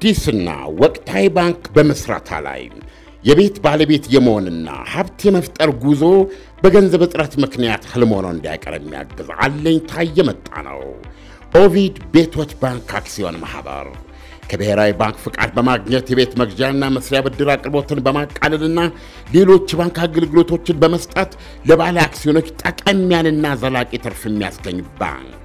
አዲስና ወቅታዊ ባንክ በመስራት ላይ የቤት ባለቤት የመሆንና ሀብት የመፍጠር ጉዞ በገንዘብ እጥረት ምክንያት ህልም ሆኖ እንዳይቀር የሚያግዝ አለኝታ የመጣ ነው። ኦቪድ ቤቶች ባንክ አክሲዮን ማህበር ከብሔራዊ ባንክ ፍቃድ በማግኘት የቤት መግዣና መስሪያ ብድር አቅርቦትን በማቃለልና ሌሎች ባንክ አገልግሎቶችን በመስጠት ለባለ አክሲዮኖች ጠቀሚያንና ዘላቂ ትርፍ የሚያስገኝ ባንክ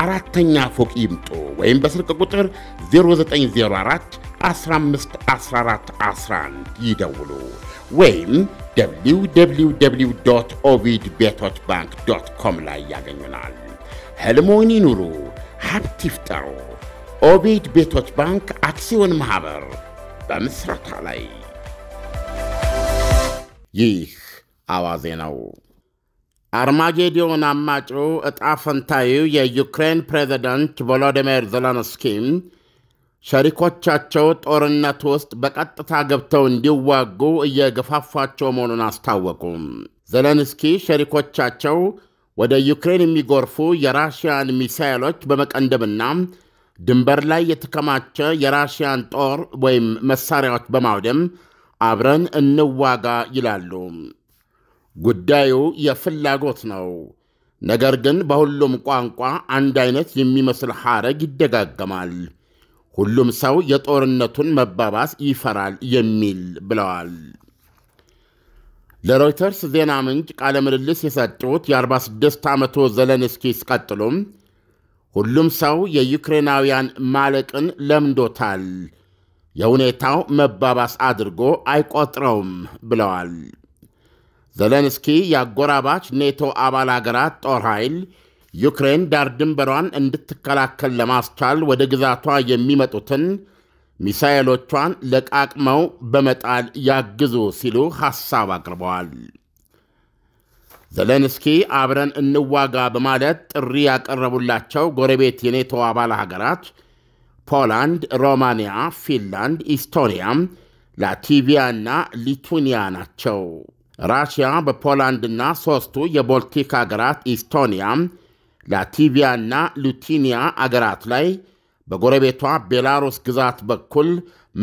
አራተኛ ፎቅ ይምጡ ወይም በስልክ ቁጥር 0904 ይደውሉ ወይም www ኦቪድ ቤቶች ባንክ ዶት ኮም ላይ ያገኙናል። ህልሞን ይኑሩ፣ ሀብት ይፍጠሩ። ኦቪድ ቤቶች ባንክ አክሲዮን ማኅበር በምሥረታ ላይ ይህ አዋዜ ነው። አርማጌዲዮን አማጩ ዕጣ ፈንታዩ የዩክሬን ፕሬዝደንት ቮሎዲሚር ዘለንስኪም ሸሪኮቻቸው ጦርነት ውስጥ በቀጥታ ገብተው እንዲዋጉ እየገፋፏቸው መሆኑን አስታወቁ። ዘለንስኪ ሸሪኮቻቸው ወደ ዩክሬን የሚጎርፉ የራሽያን ሚሳይሎች በመቀንደብና ድንበር ላይ የተከማቸ የራሽያን ጦር ወይም መሳሪያዎች በማውደም አብረን እንዋጋ ይላሉ። ጉዳዩ የፍላጎት ነው። ነገር ግን በሁሉም ቋንቋ አንድ አይነት የሚመስል ሐረግ ይደጋገማል። ሁሉም ሰው የጦርነቱን መባባስ ይፈራል የሚል ብለዋል። ለሮይተርስ ዜና ምንጭ ቃለ ምልልስ የሰጡት የ46 ዓመቱ ዘለንስኪ ሲቀጥሉም ሁሉም ሰው የዩክሬናውያን ማለቅን ለምዶታል፣ የሁኔታው መባባስ አድርጎ አይቆጥረውም ብለዋል። ዘለንስኪ የአጎራባች ኔቶ አባል አገራት ጦር ኃይል ዩክሬን ዳር ድንበሯን እንድትከላከል ለማስቻል ወደ ግዛቷ የሚመጡትን ሚሳኤሎቿን ለቃቅመው በመጣል ያግዙ ሲሉ ሐሳብ አቅርበዋል። ዘለንስኪ አብረን እንዋጋ በማለት ጥሪ ያቀረቡላቸው ጎረቤት የኔቶ አባል ሀገራት ፖላንድ፣ ሮማንያ፣ ፊንላንድ፣ ኢስቶኒያ፣ ላቲቪያ እና ሊቱኒያ ናቸው። ራሽያ በፖላንድና ሦስቱ የቦልቲክ አገራት ኢስቶኒያ፣ ላቲቪያና ሉቲኒያ አገራት ላይ በጎረቤቷ ቤላሩስ ግዛት በኩል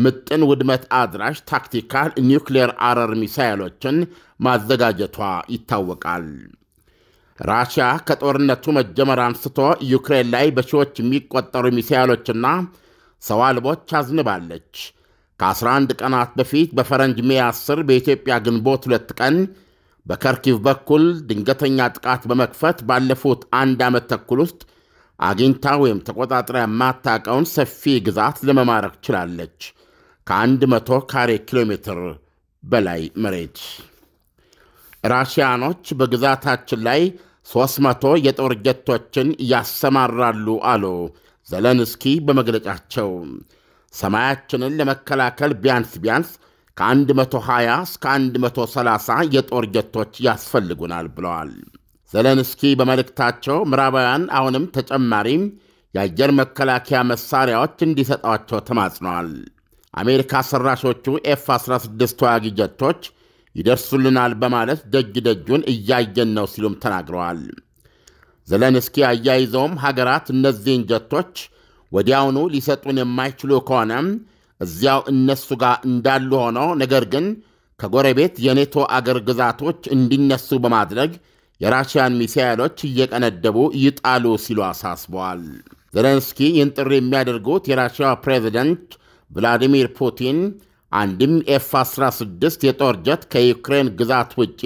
ምጥን ውድመት አድራሽ ታክቲካል ኒውክሌር አረር ሚሳይሎችን ማዘጋጀቷ ይታወቃል። ራሽያ ከጦርነቱ መጀመር አንስቶ ዩክሬን ላይ በሺዎች የሚቆጠሩ ሚሳይሎችና ሰው አልቦች አዝንባለች። ከ11 ቀናት በፊት በፈረንጅ ሜ 10 በኢትዮጵያ ግንቦት ሁለት ቀን በከርኪቭ በኩል ድንገተኛ ጥቃት በመክፈት ባለፉት አንድ ዓመት ተኩል ውስጥ አግኝታ ወይም ተቆጣጥራ የማታውቀውን ሰፊ ግዛት ለመማረክ ችላለች። ከ ከ100 ካሬ ኪሎ ሜትር በላይ መሬት። ራሽያኖች በግዛታችን ላይ 300 የጦር ጀቶችን ያሰማራሉ አሉ ዘለንስኪ በመግለጫቸው። ሰማያችንን ለመከላከል ቢያንስ ቢያንስ ከ120 እስከ 130 የጦር ጀቶች ያስፈልጉናል ብለዋል። ዘለንስኪ በመልእክታቸው ምዕራባውያን አሁንም ተጨማሪም የአየር መከላከያ መሳሪያዎች እንዲሰጧቸው ተማጽነዋል። አሜሪካ ሰራሾቹ ኤፍ 16 ተዋጊ ጀቶች ይደርሱልናል በማለት ደጅ ደጁን እያየን ነው ሲሉም ተናግረዋል። ዘለንስኪ አያይዘውም ሀገራት እነዚህን ጀቶች ወዲያውኑ ሊሰጡን የማይችሉ ከሆነም እዚያው እነሱ ጋር እንዳሉ ሆነው ነገር ግን ከጎረቤት የኔቶ አገር ግዛቶች እንዲነሱ በማድረግ የራሽያን ሚሳይሎች እየቀነደቡ ይጣሉ ሲሉ አሳስበዋል። ዘለንስኪ ይህን ጥሪ የሚያደርጉት የራሽያ ፕሬዚደንት ቭላዲሚር ፑቲን አንድም ኤፍ 16 የጦር ጀት ከዩክሬን ግዛት ውጪ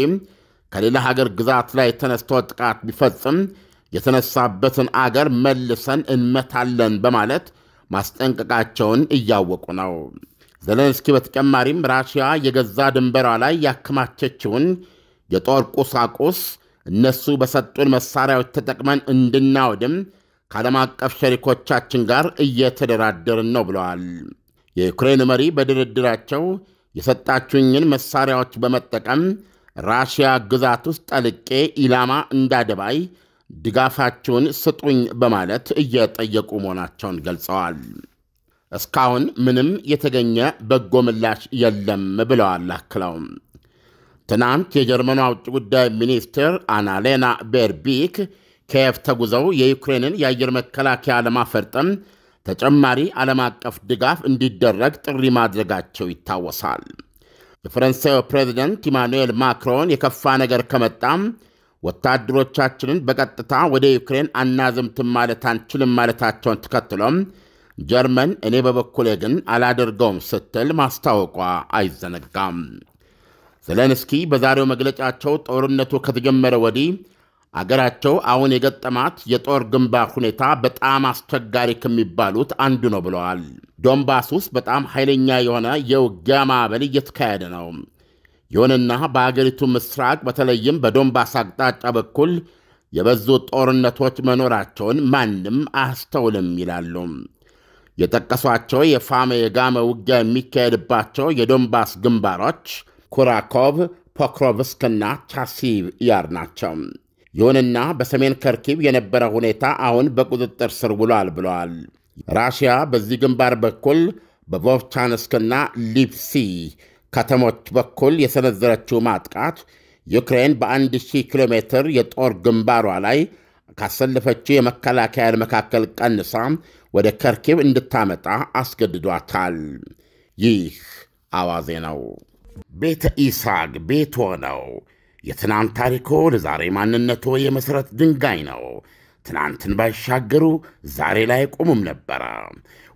ከሌላ ሀገር ግዛት ላይ ተነስቶ ጥቃት ቢፈጽም የተነሳበትን አገር መልሰን እንመታለን በማለት ማስጠንቀቃቸውን እያወቁ ነው። ዘለንስኪ በተጨማሪም ራሽያ የገዛ ድንበሯ ላይ ያከማቸችውን የጦር ቁሳቁስ እነሱ በሰጡን መሳሪያዎች ተጠቅመን እንድናወድም ከዓለም አቀፍ ሸሪኮቻችን ጋር እየተደራደርን ነው ብለዋል። የዩክሬን መሪ በድርድራቸው የሰጣችሁኝን መሳሪያዎች በመጠቀም ራሽያ ግዛት ውስጥ ጠልቄ ኢላማ እንዳደባይ ድጋፋችሁን ስጡኝ በማለት እየጠየቁ መሆናቸውን ገልጸዋል። እስካሁን ምንም የተገኘ በጎ ምላሽ የለም ብለዋል። አክለው ትናንት የጀርመኗ ውጭ ጉዳይ ሚኒስትር አናሌና ቤርቢክ ኪየቭ ተጉዘው የዩክሬንን የአየር መከላከያ ለማፈርጠም ተጨማሪ ዓለም አቀፍ ድጋፍ እንዲደረግ ጥሪ ማድረጋቸው ይታወሳል። የፈረንሳዩ ፕሬዚደንት ኢማኑኤል ማክሮን የከፋ ነገር ከመጣም ወታደሮቻችንን በቀጥታ ወደ ዩክሬን አናዘምትም ማለት አንችልም ማለታቸውን ተከትሎም ጀርመን እኔ በበኩሌ ግን አላደርገውም ስትል ማስታወቋ አይዘነጋም። ዘለንስኪ በዛሬው መግለጫቸው ጦርነቱ ከተጀመረ ወዲህ አገራቸው አሁን የገጠማት የጦር ግንባር ሁኔታ በጣም አስቸጋሪ ከሚባሉት አንዱ ነው ብለዋል። ዶንባስ ውስጥ በጣም ኃይለኛ የሆነ የውጊያ ማዕበል እየተካሄደ ነው። ይሁንና በአገሪቱ ምስራቅ በተለይም በዶንባስ አቅጣጫ በኩል የበዙ ጦርነቶች መኖራቸውን ማንም አያስተውልም ይላሉ። የጠቀሷቸው የፋመ የጋመ ውጊያ የሚካሄድባቸው የዶንባስ ግንባሮች ኩራኮቭ፣ ፖክሮቭስክና ቻሲቭ ያር ናቸው። ይሁንና በሰሜን ከርኪቭ የነበረ ሁኔታ አሁን በቁጥጥር ስር ውሏል ብለዋል። ራሽያ በዚህ ግንባር በኩል በቮቭቻንስክና ሊፕሲ ከተሞች በኩል የሰነዘረችው ማጥቃት ዩክሬን በአንድ ሺህ ኪሎ ሜትር የጦር ግንባሯ ላይ ካሰለፈችው የመከላከያ መካከል ቀንሳ ወደ ከርኪቭ እንድታመጣ አስገድዷታል። ይህ አዋዜ ነው። ቤተ ኢሳግ ቤቶ ነው። የትናንት ታሪኮ ለዛሬ ማንነቶ የመሠረት ድንጋይ ነው። ትናንትን ባይሻገሩ ዛሬ ላይ ቆሙም ነበረ።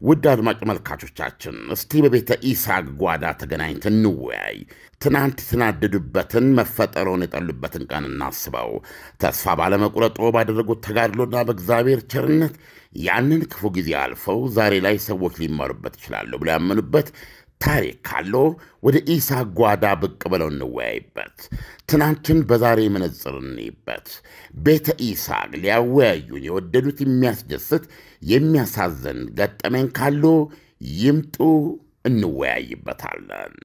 ውድ አድማጭ መልካቾቻችን እስቲ በቤተ ኢሳቅ ጓዳ ተገናኝተን እንወያይ። ትናንት የተናደዱበትን መፈጠረውን የጠሉበትን ቀን እናስበው። ተስፋ ባለመቁረጦ ባደረጉት ተጋድሎና በእግዚአብሔር ቸርነት ያንን ክፉ ጊዜ አልፈው ዛሬ ላይ ሰዎች ሊመሩበት ይችላሉ ብሎ ያመኑበት ታሪክ ካለው ወደ ኢሳ ጓዳ ብቅ ብለው እንወያይበት። ትናንትን በዛሬ መነጽር እንይበት። ቤተ ኢሳቅ ሊያወያዩን የወደዱት የሚያስደስት የሚያሳዝን ገጠመኝ ካሉ ይምጡ፣ እንወያይበታለን።